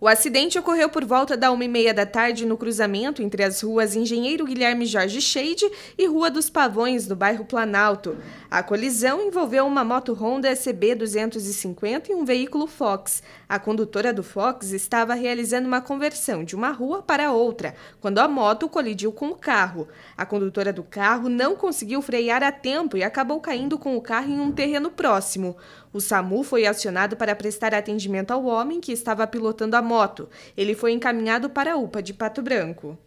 O acidente ocorreu por volta da uma e meia da tarde no cruzamento entre as ruas Engenheiro Guilherme Jorge Scheide e Rua dos Pavões, no bairro Planalto. A colisão envolveu uma moto Honda CB 250 e um veículo Fox. A condutora do Fox estava realizando uma conversão de uma rua para outra, quando a moto colidiu com o carro. A condutora do carro não conseguiu frear a tempo e acabou caindo com o carro em um terreno próximo. O SAMU foi acionado para prestar atendimento ao homem que estava pilotando a moto, ele foi encaminhado para a UPA de Pato Branco.